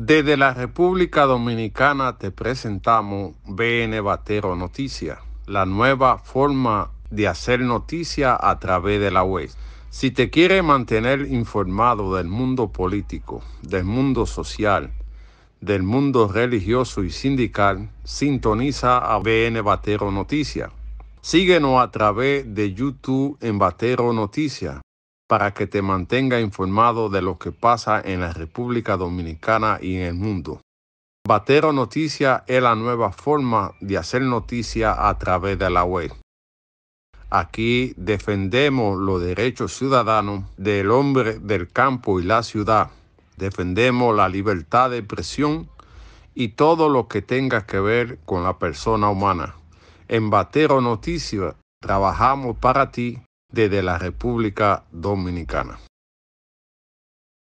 Desde la República Dominicana te presentamos BN Batero Noticias, la nueva forma de hacer noticia a través de la web. Si te quieres mantener informado del mundo político, del mundo social, del mundo religioso y sindical, sintoniza a BN Batero Noticias. Síguenos a través de YouTube en Batero Noticias para que te mantenga informado de lo que pasa en la República Dominicana y en el mundo. Batero Noticia es la nueva forma de hacer noticia a través de la web. Aquí defendemos los derechos ciudadanos del hombre del campo y la ciudad. Defendemos la libertad de expresión y todo lo que tenga que ver con la persona humana. En Batero Noticias trabajamos para ti desde la República Dominicana.